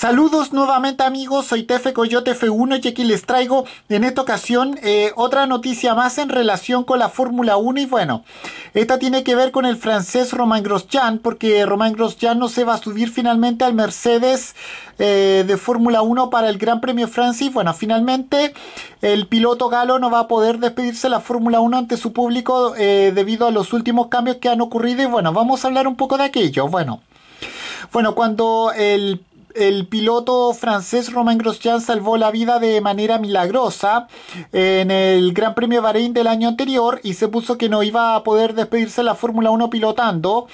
Saludos nuevamente amigos, soy Tefe Coyote F1 y aquí les traigo en esta ocasión eh, otra noticia más en relación con la Fórmula 1 y bueno, esta tiene que ver con el francés Romain Grosjean porque Romain Grosjean no se va a subir finalmente al Mercedes eh, de Fórmula 1 para el Gran Premio Francia bueno, finalmente el piloto galo no va a poder despedirse de la Fórmula 1 ante su público eh, debido a los últimos cambios que han ocurrido y bueno, vamos a hablar un poco de aquello, bueno. Bueno, cuando el el piloto francés Romain Grosjean salvó la vida de manera milagrosa en el Gran Premio Bahrein del año anterior y se puso que no iba a poder despedirse de la Fórmula 1 pilotando.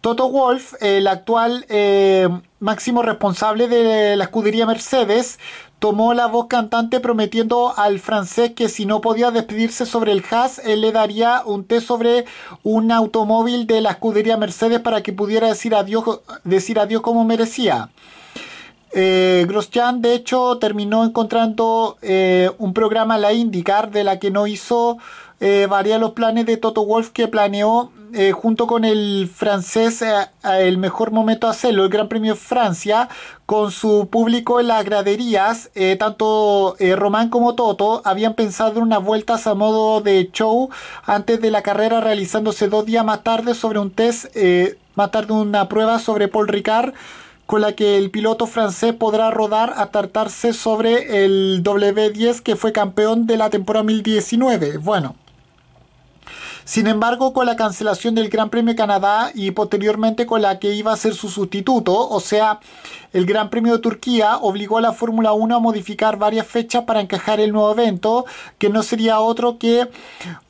Toto Wolf, el actual eh, máximo responsable de la escudería Mercedes, tomó la voz cantante prometiendo al francés que si no podía despedirse sobre el Haas, él le daría un té sobre un automóvil de la escudería Mercedes para que pudiera decir adiós, decir adiós como merecía. Eh, Grosjean, de hecho, terminó encontrando eh, un programa, la IndyCar, de la que no hizo eh, los planes de Toto Wolf que planeó eh, junto con el francés eh, el mejor momento a hacerlo, el Gran Premio de Francia, con su público en las graderías. tanto Román como Toto habían pensado unas vueltas a modo de show antes de la carrera, realizándose dos días más tarde sobre un test, más tarde una prueba sobre Paul Ricard con la que el piloto francés podrá rodar a tartarse sobre el W10 que fue campeón de la temporada 2019. Bueno. Sin embargo, con la cancelación del Gran Premio Canadá y posteriormente con la que iba a ser su sustituto, o sea, el Gran Premio de Turquía, obligó a la Fórmula 1 a modificar varias fechas para encajar el nuevo evento, que no sería otro que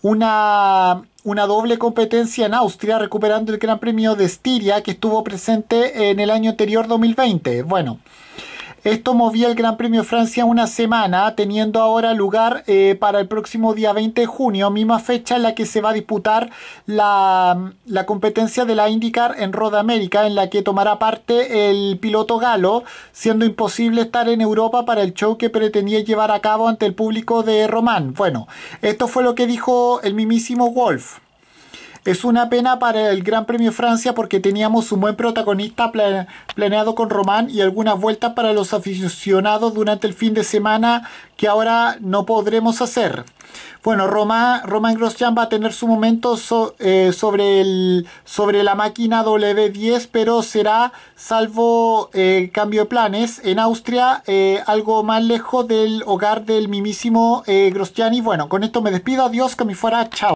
una una doble competencia en Austria, recuperando el Gran Premio de Estiria que estuvo presente en el año anterior 2020. Bueno, esto movía el Gran Premio de Francia una semana, teniendo ahora lugar eh, para el próximo día 20 de junio, misma fecha en la que se va a disputar la, competencia de la IndyCar en Roda América, en la que tomará parte el piloto galo, siendo imposible estar en Europa para el show que pretendía llevar a cabo ante el público de Román. Bueno, esto fue lo que dijo el mismísimo Wolf. Es una pena para el Gran Premio Francia porque teníamos un buen protagonista planeado con Román y algunas vueltas para los aficionados durante el fin de semana que ahora no podremos hacer. Bueno, Román Roman Grosjean va a tener su momento eh, sobre, la máquina W10, pero será, salvo eh, cambio de planes, en Austria, eh, algo más lejos del hogar del mismísimo Grosjean. Y bueno, con esto me despido. Adiós, que me fuera. Chao.